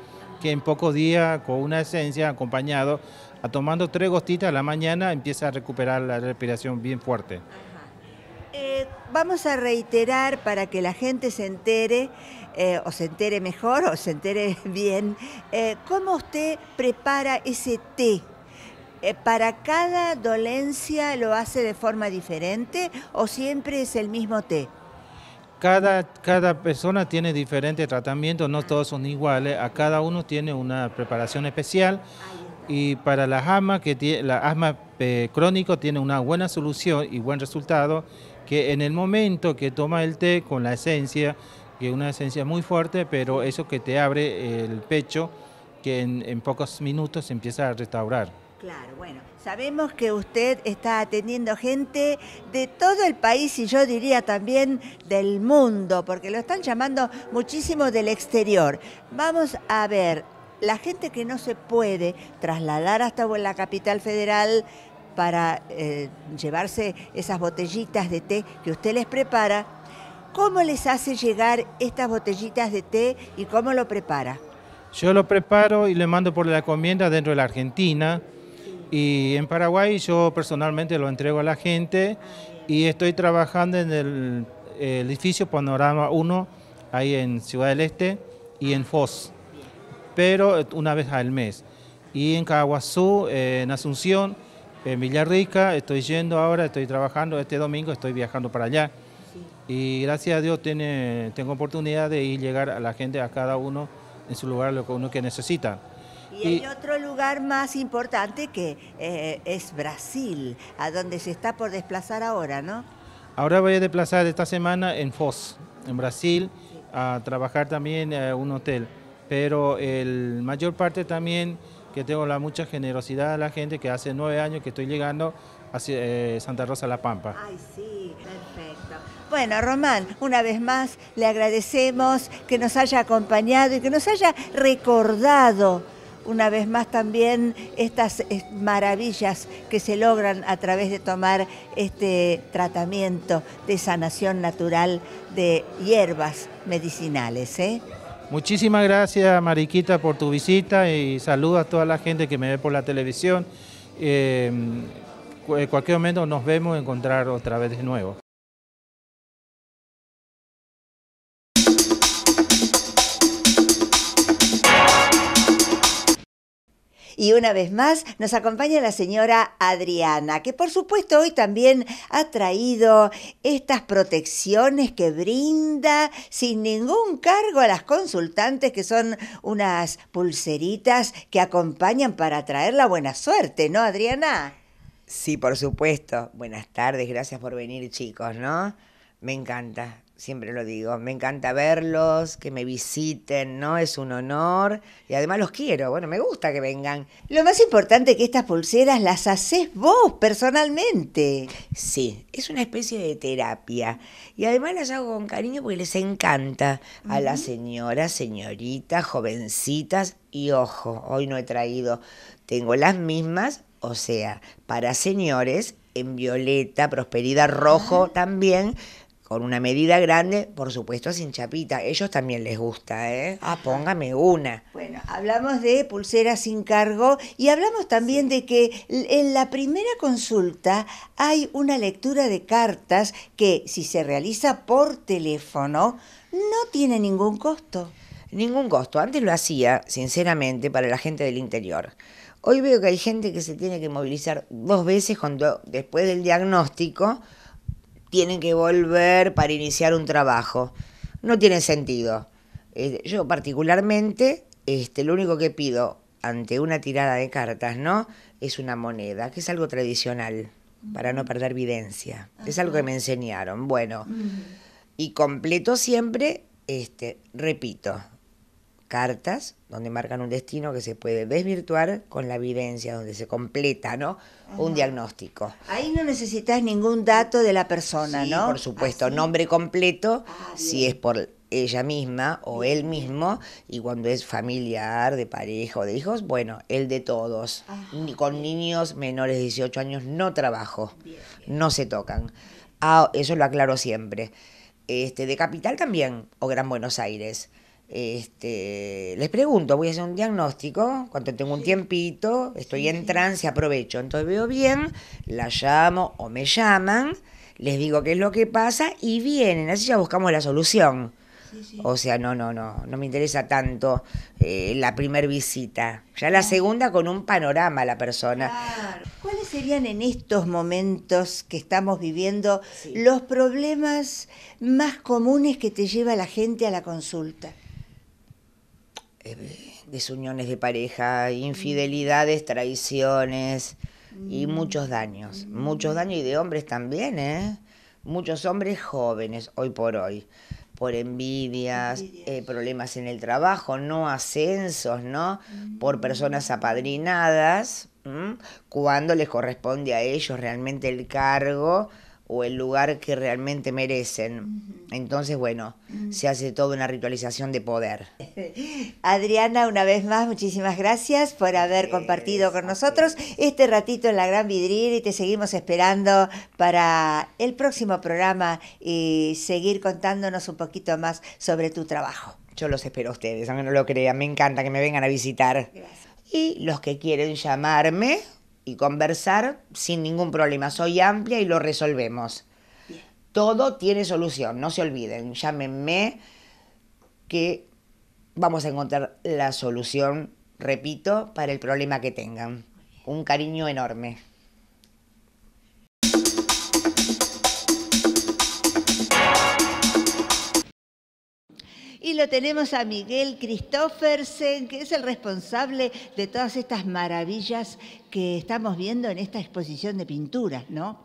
que en pocos días, con una esencia acompañado, a tomando tres gotitas a la mañana, empieza a recuperar la respiración bien fuerte. Eh, vamos a reiterar para que la gente se entere, eh, o se entere mejor, o se entere bien, eh, cómo usted prepara ese té eh, ¿Para cada dolencia lo hace de forma diferente o siempre es el mismo té? Cada, persona tiene diferentes tratamiento, no todos son iguales, a cada uno tiene una preparación especial y para las asma, que tiene, la asma eh, crónico tiene una buena solución y buen resultado, que en el momento que toma el té con la esencia, que es una esencia muy fuerte, pero eso que te abre el pecho, que en, en pocos minutos se empieza a restaurar. Claro, bueno, sabemos que usted está atendiendo gente de todo el país y yo diría también del mundo, porque lo están llamando muchísimo del exterior. Vamos a ver, la gente que no se puede trasladar hasta la capital federal para eh, llevarse esas botellitas de té que usted les prepara, ¿cómo les hace llegar estas botellitas de té y cómo lo prepara? Yo lo preparo y le mando por la encomienda dentro de la Argentina y en Paraguay yo personalmente lo entrego a la gente y estoy trabajando en el, edificio Panorama 1, ahí en Ciudad del Este y en Foz, pero una vez al mes. Y en Caguazú, en Asunción, en Villarrica, estoy yendo ahora, estoy trabajando, este domingo estoy viajando para allá. Y gracias a Dios tiene, tengo oportunidad de ir llegar a la gente, a cada uno en su lugar, lo que uno que necesita. Y hay otro lugar más importante que eh, es Brasil, a donde se está por desplazar ahora, ¿no? Ahora voy a desplazar esta semana en Foz, en Brasil, a trabajar también en un hotel. Pero el mayor parte también que tengo la mucha generosidad de la gente que hace nueve años que estoy llegando a eh, Santa Rosa La Pampa. Ay, sí, perfecto. Bueno, Román, una vez más le agradecemos que nos haya acompañado y que nos haya recordado una vez más también estas maravillas que se logran a través de tomar este tratamiento de sanación natural de hierbas medicinales. ¿eh? Muchísimas gracias Mariquita por tu visita y saludo a toda la gente que me ve por la televisión. Eh, en cualquier momento nos vemos encontrar otra vez de nuevo. Y una vez más nos acompaña la señora Adriana, que por supuesto hoy también ha traído estas protecciones que brinda sin ningún cargo a las consultantes, que son unas pulseritas que acompañan para traer la buena suerte, ¿no, Adriana? Sí, por supuesto. Buenas tardes, gracias por venir, chicos, ¿no? Me encanta siempre lo digo, me encanta verlos, que me visiten, ¿no? Es un honor y además los quiero, bueno, me gusta que vengan. Lo más importante es que estas pulseras las haces vos personalmente. Sí, es una especie de terapia y además las hago con cariño porque les encanta a las señoras, señoritas, jovencitas y ojo, hoy no he traído, tengo las mismas, o sea, para señores en violeta, prosperidad rojo ah. también, con una medida grande, por supuesto sin chapita. Ellos también les gusta, ¿eh? Ah, póngame una. Bueno, hablamos de pulseras sin cargo y hablamos también de que en la primera consulta hay una lectura de cartas que si se realiza por teléfono no tiene ningún costo. Ningún costo. Antes lo hacía, sinceramente, para la gente del interior. Hoy veo que hay gente que se tiene que movilizar dos veces cuando, después del diagnóstico tienen que volver para iniciar un trabajo. No tiene sentido. Eh, yo particularmente, este, lo único que pido ante una tirada de cartas, ¿no? Es una moneda, que es algo tradicional, para no perder videncia. Es algo que me enseñaron. Bueno, y completo siempre, este, repito, cartas donde marcan un destino que se puede desvirtuar con la evidencia, donde se completa, ¿no? Un diagnóstico. Ahí no necesitas ningún dato de la persona, ¿no? Por supuesto, ah, nombre completo, ah, si es por ella misma o él mismo, y cuando es familiar, de pareja o de hijos, bueno, el de todos. con niños menores de 18 años no trabajo, no se tocan. Ah, eso lo aclaro siempre. Este, de Capital también, o Gran Buenos Aires. Este, les pregunto, voy a hacer un diagnóstico, cuando tengo un tiempito, estoy en trance, aprovecho, entonces veo bien, la llamo o me llaman, les digo qué es lo que pasa y vienen, así ya buscamos la solución. O sea, no, no, no, no me interesa tanto eh, la primer visita. Ya la segunda con un panorama la persona. ¿Cuáles serían en estos momentos que estamos viviendo los problemas más comunes que te lleva la gente a la consulta? Eh, desuniones de pareja, infidelidades, traiciones y mm. muchos daños. Mm. Muchos daños y de hombres también, ¿eh? Muchos hombres jóvenes hoy por hoy, por envidias, eh, problemas en el trabajo, no ascensos, ¿no? Por mm. personas apadrinadas, cuando les corresponde a ellos realmente el cargo o el lugar que realmente merecen. Entonces, bueno, se hace toda una ritualización de poder. Adriana, una vez más, muchísimas gracias por haber compartido con nosotros este ratito en la Gran Vidriera y te seguimos esperando para el próximo programa y seguir contándonos un poquito más sobre tu trabajo. Yo los espero a ustedes, aunque no lo crean, me encanta que me vengan a visitar. Y los que quieren llamarme, y conversar sin ningún problema. Soy amplia y lo resolvemos. Todo tiene solución, no se olviden. Llámenme que vamos a encontrar la solución, repito, para el problema que tengan. Un cariño enorme. tenemos a Miguel Christoffersen, que es el responsable de todas estas maravillas que estamos viendo en esta exposición de pintura ¿no?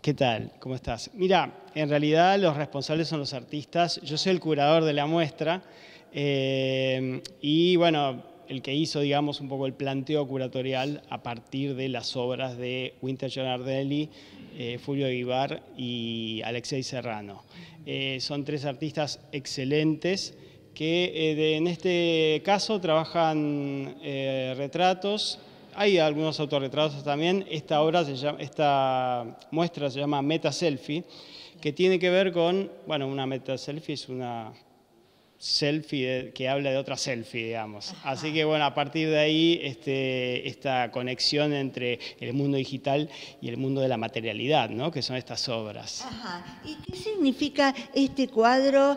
¿Qué tal? ¿Cómo estás? Mira, en realidad los responsables son los artistas. Yo soy el curador de la muestra eh, y, bueno, el que hizo, digamos, un poco el planteo curatorial a partir de las obras de Winter Gianardelli, eh, Fulvio Guibar y Alexei Serrano. Eh, son tres artistas excelentes que eh, en este caso trabajan eh, retratos, hay algunos autorretratos también, esta obra se llama, esta muestra se llama Meta Selfie, que tiene que ver con, bueno, una meta selfie es una selfie eh, que habla de otra selfie, digamos. Así que bueno, a partir de ahí este, esta conexión entre el mundo digital y el mundo de la materialidad, ¿no? que son estas obras. Ajá. ¿Y qué significa este cuadro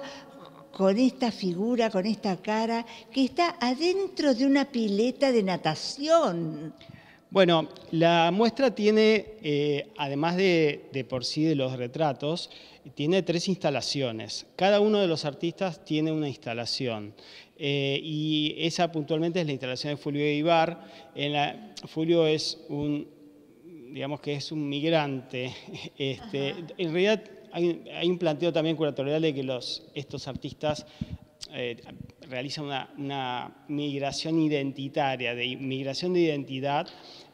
con esta figura, con esta cara, que está adentro de una pileta de natación. Bueno, la muestra tiene, eh, además de, por sí de los retratos, tiene tres instalaciones. Cada uno de los artistas tiene una instalación. Eh, y esa puntualmente es la instalación de Fulvio Ibar. En la, Fulvio es un, digamos que es un migrante. Este, en realidad hay, un planteo también curatorial de que estos artistas eh, realizan una, migración identitaria, de migración de identidad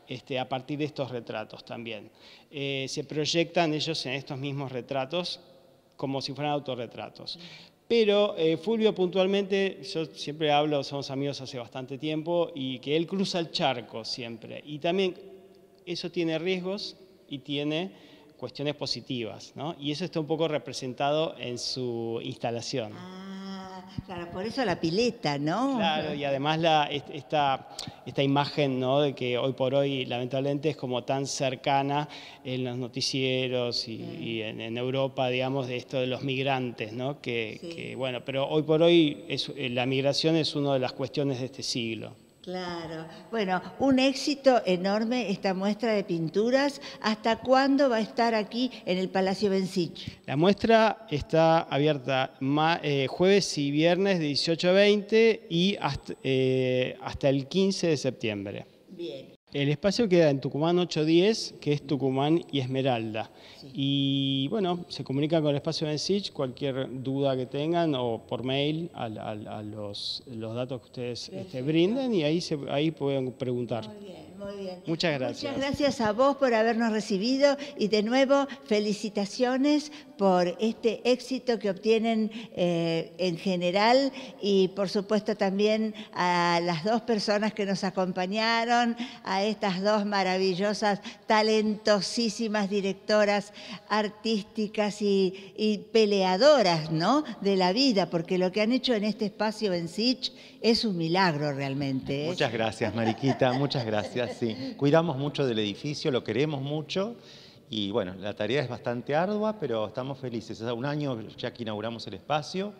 este, a partir de estos retratos también. Eh, se proyectan ellos en estos mismos retratos como si fueran autorretratos. Pero eh, Fulvio puntualmente, yo siempre hablo, somos amigos hace bastante tiempo, y que él cruza el charco siempre. Y también eso tiene riesgos y tiene cuestiones positivas, ¿no? Y eso está un poco representado en su instalación. Ah, claro, por eso la pileta, ¿no? Claro, y además la, esta, esta imagen, ¿no? De que hoy por hoy, lamentablemente, es como tan cercana en los noticieros y, en, Europa, digamos, de esto de los migrantes, ¿no? Que, que bueno, pero hoy por hoy es, eh, la migración es una de las cuestiones de este siglo. Claro. Bueno, un éxito enorme esta muestra de pinturas. ¿Hasta cuándo va a estar aquí en el Palacio Bensich? La muestra está abierta eh, jueves y viernes de 18 a 20 y hasta, eh, hasta el 15 de septiembre. Bien. El espacio queda en Tucumán 810, que es Tucumán y Esmeralda. Y bueno, se comunica con el espacio de SICH cualquier duda que tengan o por mail a, los, datos que ustedes este, brinden y ahí, ahí pueden preguntar. Muy bien. Muchas gracias. Muchas gracias a vos por habernos recibido y de nuevo felicitaciones por este éxito que obtienen eh, en general y por supuesto también a las dos personas que nos acompañaron, a estas dos maravillosas, talentosísimas directoras artísticas y, peleadoras ¿no? de la vida, porque lo que han hecho en este espacio en Sich es un milagro realmente. ¿eh? Muchas gracias, Mariquita, muchas gracias sí. Cuidamos mucho del edificio, lo queremos mucho y bueno, la tarea es bastante ardua, pero estamos felices. Hace un año ya que inauguramos el espacio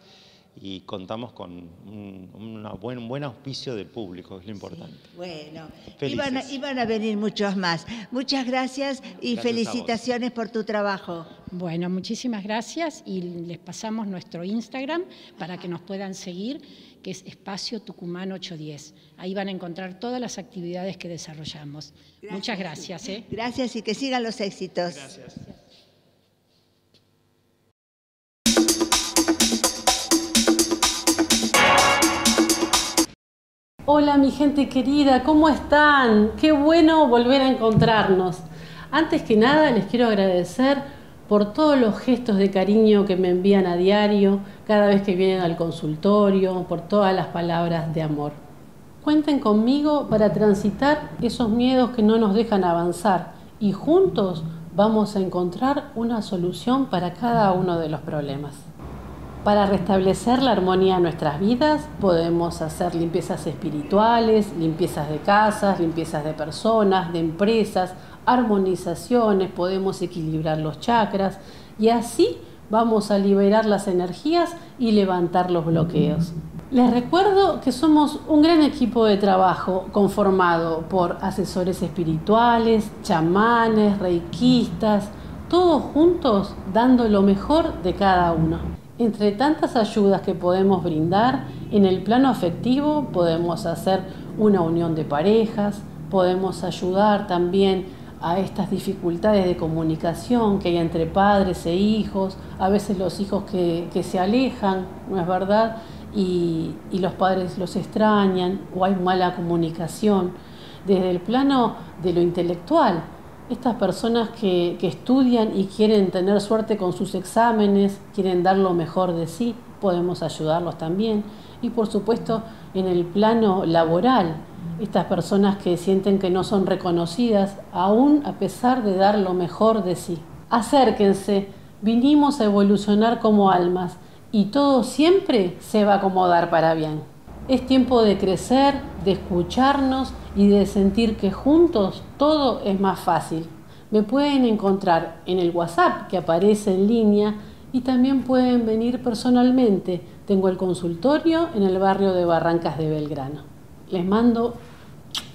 y contamos con un, buen, buen auspicio del público, es lo importante. bueno, iban a, a, venir muchos más. Muchas gracias y felicitaciones por tu trabajo. Bueno, muchísimas gracias y les pasamos nuestro Instagram para que nos puedan seguir, que es Espacio Tucumán 810. Ahí van a encontrar todas las actividades que desarrollamos. Muchas gracias. Gracias ¿eh? y que sigan los éxitos. gracias. Hola mi gente querida, ¿cómo están? Qué bueno volver a encontrarnos. Antes que nada les quiero agradecer por todos los gestos de cariño que me envían a diario, cada vez que vienen al consultorio, por todas las palabras de amor. Cuenten conmigo para transitar esos miedos que no nos dejan avanzar y juntos vamos a encontrar una solución para cada uno de los problemas. Para restablecer la armonía en nuestras vidas podemos hacer limpiezas espirituales, limpiezas de casas, limpiezas de personas, de empresas, armonizaciones, podemos equilibrar los chakras y así vamos a liberar las energías y levantar los bloqueos. Les recuerdo que somos un gran equipo de trabajo conformado por asesores espirituales, chamanes, reikistas, todos juntos dando lo mejor de cada uno. Entre tantas ayudas que podemos brindar, en el plano afectivo podemos hacer una unión de parejas, podemos ayudar también a estas dificultades de comunicación que hay entre padres e hijos, a veces los hijos que, se alejan, ¿no es verdad? y, los padres los extrañan o hay mala comunicación. Desde el plano de lo intelectual, estas personas que, estudian y quieren tener suerte con sus exámenes, quieren dar lo mejor de sí, podemos ayudarlos también. Y por supuesto, en el plano laboral, estas personas que sienten que no son reconocidas, aún a pesar de dar lo mejor de sí. Acérquense, vinimos a evolucionar como almas y todo siempre se va a acomodar para bien. Es tiempo de crecer, de escucharnos y de sentir que juntos todo es más fácil. Me pueden encontrar en el WhatsApp que aparece en línea y también pueden venir personalmente. Tengo el consultorio en el barrio de Barrancas de Belgrano. Les mando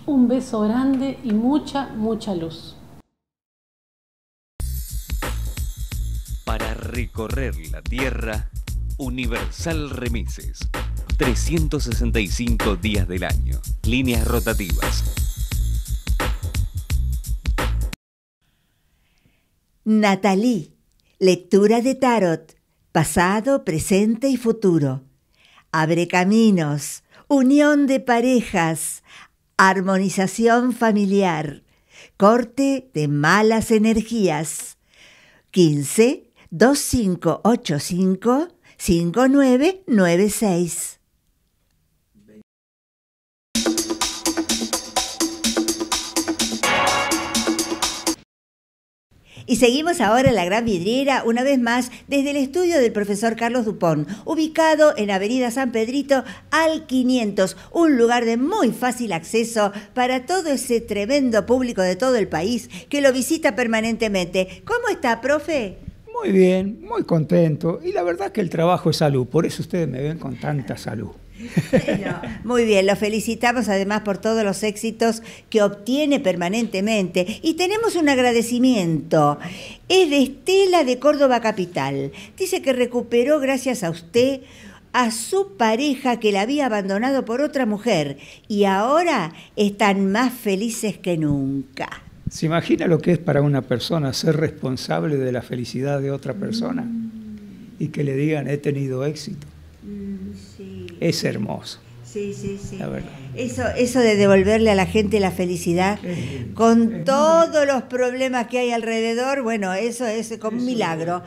un beso grande y mucha, mucha luz. Para recorrer la tierra, Universal Remises 365 días del año. Líneas rotativas. Natalie, lectura de tarot, pasado, presente y futuro. Abre caminos, unión de parejas, armonización familiar, corte de malas energías. 15 2585 5996 Y seguimos ahora en la Gran Vidriera, una vez más, desde el estudio del profesor Carlos Dupont, ubicado en Avenida San Pedrito al 500, un lugar de muy fácil acceso para todo ese tremendo público de todo el país que lo visita permanentemente. ¿Cómo está, profe? Muy bien, muy contento. Y la verdad que el trabajo es salud, por eso ustedes me ven con tanta salud. Bueno, muy bien, lo felicitamos además por todos los éxitos que obtiene permanentemente. Y tenemos un agradecimiento. Es de Estela de Córdoba Capital. Dice que recuperó, gracias a usted, a su pareja que la había abandonado por otra mujer y ahora están más felices que nunca. ¿Se imagina lo que es para una persona ser responsable de la felicidad de otra persona? Mm. Y que le digan, he tenido éxito. Mm, es hermoso. Sí, sí, sí. Eso, eso de devolverle a la gente la felicidad con todos los problemas que hay alrededor, bueno, eso es como un milagro.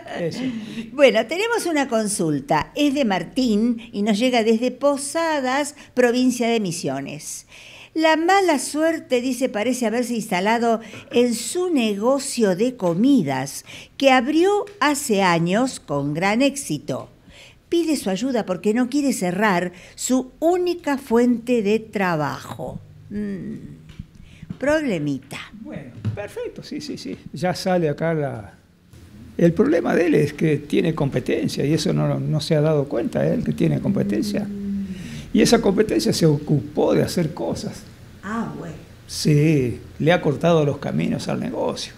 bueno, tenemos una consulta. Es de Martín y nos llega desde Posadas, provincia de Misiones. La mala suerte, dice, parece haberse instalado en su negocio de comidas, que abrió hace años con gran éxito pide su ayuda porque no quiere cerrar su única fuente de trabajo. Mm. Problemita. Bueno, perfecto, sí, sí, sí. Ya sale acá la... El problema de él es que tiene competencia y eso no, se ha dado cuenta él, ¿eh? que tiene competencia. Y esa competencia se ocupó de hacer cosas. Ah, bueno. Sí, le ha cortado los caminos al negocio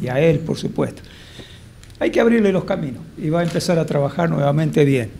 y a él, por supuesto. Hay que abrirle los caminos y va a empezar a trabajar nuevamente bien.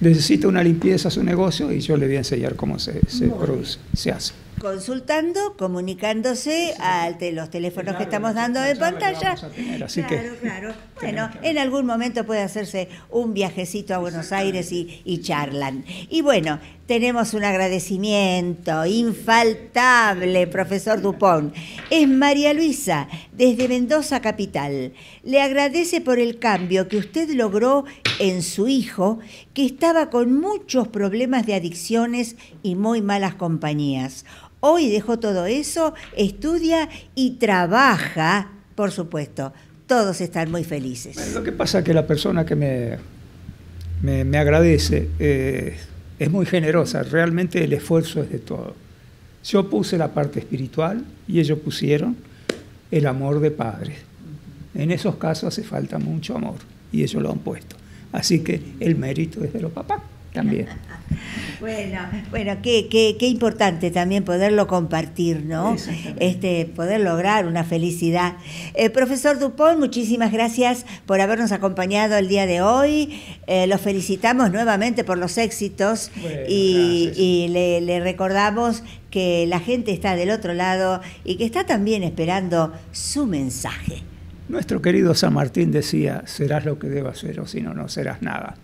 Necesita una limpieza a su negocio y yo le voy a enseñar cómo se, se hace. Consultando, comunicándose al a los teléfonos que estamos dando de pantalla. claro, claro. Bueno, en algún momento puede hacerse un viajecito a Buenos Aires y, y charlan. Y bueno, tenemos un agradecimiento infaltable, profesor Dupont. Es María Luisa, desde Mendoza Capital. Le agradece por el cambio que usted logró en su hijo, que estaba con muchos problemas de adicciones y muy malas compañías. Hoy dejó todo eso, estudia y trabaja, por supuesto. Todos están muy felices. lo que pasa es que la persona que me, me, agradece... Eh, es muy generosa, realmente el esfuerzo es de todo. Yo puse la parte espiritual y ellos pusieron el amor de padres. En esos casos hace falta mucho amor y ellos lo han puesto. Así que el mérito es de los papás también. Bueno, bueno, qué, importante también poderlo compartir, ¿no? Este, poder lograr una felicidad. Eh, profesor Dupont, muchísimas gracias por habernos acompañado el día de hoy. Eh, los felicitamos nuevamente por los éxitos y, le, le recordamos que la gente está del otro lado y que está también esperando su mensaje. Nuestro querido San Martín decía, serás lo que debas ser o si no, no serás nada.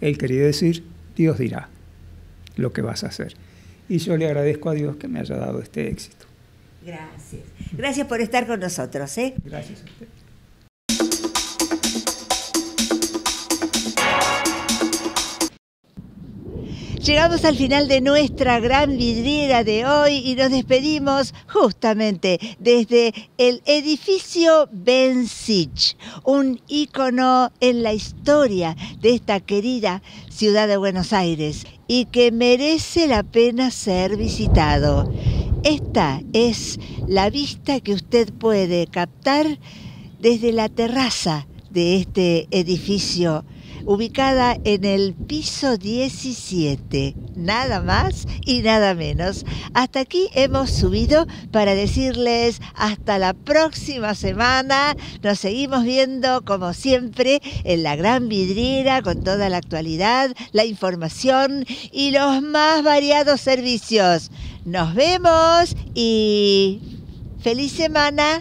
Él quería decir, Dios dirá lo que vas a hacer. Y yo le agradezco a Dios que me haya dado este éxito. Gracias. Gracias por estar con nosotros. ¿eh? Gracias a usted. Llegamos al final de nuestra gran vidriera de hoy y nos despedimos justamente desde el edificio Ben un ícono en la historia de esta querida ciudad de Buenos Aires y que merece la pena ser visitado. Esta es la vista que usted puede captar desde la terraza de este edificio ubicada en el piso 17, nada más y nada menos. Hasta aquí hemos subido para decirles hasta la próxima semana. Nos seguimos viendo como siempre en la gran vidriera con toda la actualidad, la información y los más variados servicios. Nos vemos y feliz semana.